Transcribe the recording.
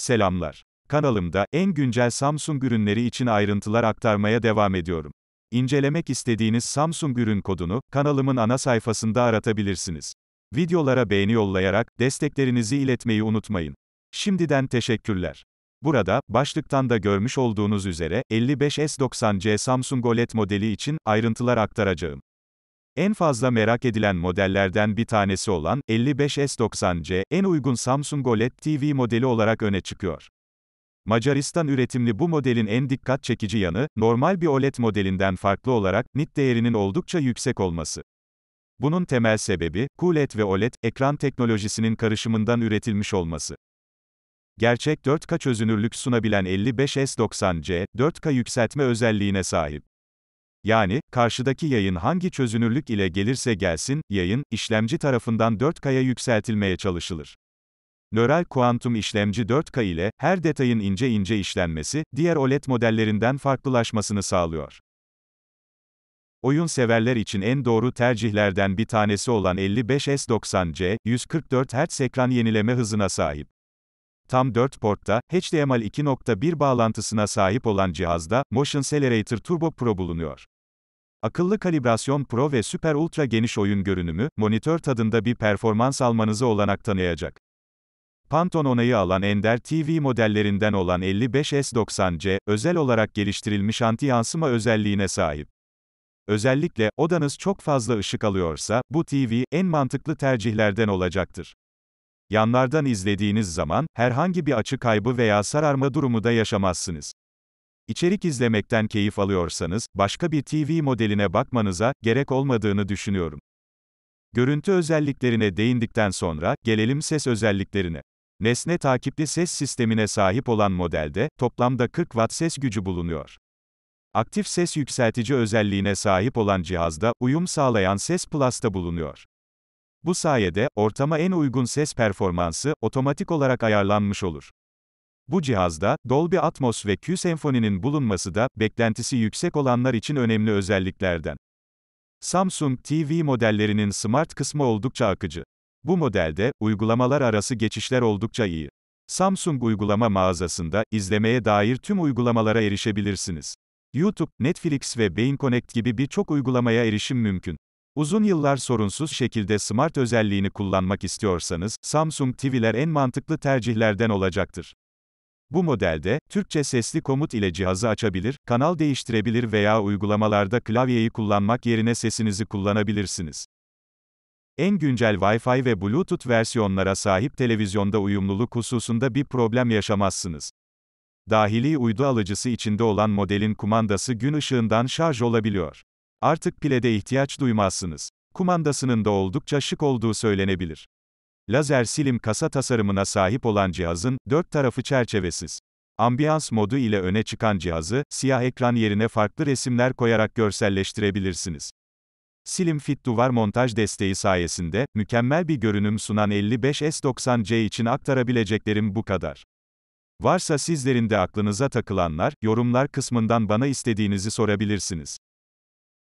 Selamlar. Kanalımda en güncel Samsung ürünleri için ayrıntılar aktarmaya devam ediyorum. İncelemek istediğiniz Samsung ürün kodunu kanalımın ana sayfasında aratabilirsiniz. Videolara beğeni yollayarak desteklerinizi iletmeyi unutmayın. Şimdiden teşekkürler. Burada, başlıktan da görmüş olduğunuz üzere, 55S90C Samsung OLED modeli için ayrıntılar aktaracağım. En fazla merak edilen modellerden bir tanesi olan 55S90C, en uygun Samsung OLED TV modeli olarak öne çıkıyor. Macaristan üretimli bu modelin en dikkat çekici yanı, normal bir OLED modelinden farklı olarak, nit değerinin oldukça yüksek olması. Bunun temel sebebi, QLED ve OLED, ekran teknolojisinin karışımından üretilmiş olması. Gerçek 4K çözünürlük sunabilen 55S90C, 4K yükseltme özelliğine sahip. Yani, karşıdaki yayın hangi çözünürlük ile gelirse gelsin, yayın, işlemci tarafından 4K'ya yükseltilmeye çalışılır. Nöral kuantum işlemci 4K ile, her detayın ince ince işlenmesi, diğer OLED modellerinden farklılaşmasını sağlıyor. Oyun severler için en doğru tercihlerden bir tanesi olan 55S90C, 144 Hz ekran yenileme hızına sahip. Tam 4 portta, HDMI 2.1 bağlantısına sahip olan cihazda, Motion Accelerator Turbo Pro bulunuyor. Akıllı kalibrasyon Pro ve Super Ultra geniş oyun görünümü, monitör tadında bir performans almanızı olanak tanıyacak. Pantone onayı alan Ender TV modellerinden olan 55S90C, özel olarak geliştirilmiş anti yansıma özelliğine sahip. Özellikle, odanız çok fazla ışık alıyorsa, bu TV, en mantıklı tercihlerden olacaktır. Yanlardan izlediğiniz zaman, herhangi bir açı kaybı veya sararma durumu da yaşamazsınız. İçerik izlemekten keyif alıyorsanız, başka bir TV modeline bakmanıza gerek olmadığını düşünüyorum. Görüntü özelliklerine değindikten sonra, gelelim ses özelliklerine. Nesne takipli ses sistemine sahip olan modelde, toplamda 40 Watt ses gücü bulunuyor. Aktif ses yükseltici özelliğine sahip olan cihazda, uyum sağlayan Ses plasta bulunuyor. Bu sayede, ortama en uygun ses performansı, otomatik olarak ayarlanmış olur. Bu cihazda, Dolby Atmos ve Q-Senfoni'nin bulunması da, beklentisi yüksek olanlar için önemli özelliklerden. Samsung TV modellerinin smart kısmı oldukça akıcı. Bu modelde, uygulamalar arası geçişler oldukça iyi. Samsung uygulama mağazasında, izlemeye dair tüm uygulamalara erişebilirsiniz. YouTube, Netflix ve Beyin Connect gibi birçok uygulamaya erişim mümkün. Uzun yıllar sorunsuz şekilde smart özelliğini kullanmak istiyorsanız, Samsung TV'ler en mantıklı tercihlerden olacaktır. Bu modelde, Türkçe sesli komut ile cihazı açabilir, kanal değiştirebilir veya uygulamalarda klavyeyi kullanmak yerine sesinizi kullanabilirsiniz. En güncel Wi-Fi ve Bluetooth versiyonlara sahip televizyonda uyumluluk hususunda bir problem yaşamazsınız. Dahili uydu alıcısı içinde olan modelin kumandası gün ışığından şarj olabiliyor. Artık pile de ihtiyaç duymazsınız. Kumandasının da oldukça şık olduğu söylenebilir. Lazer silim kasa tasarımına sahip olan cihazın, dört tarafı çerçevesiz. Ambiyans modu ile öne çıkan cihazı, siyah ekran yerine farklı resimler koyarak görselleştirebilirsiniz. Silim Fit duvar montaj desteği sayesinde, mükemmel bir görünüm sunan 55S90C için aktarabileceklerim bu kadar. Varsa sizlerin de aklınıza takılanlar, yorumlar kısmından bana istediğinizi sorabilirsiniz.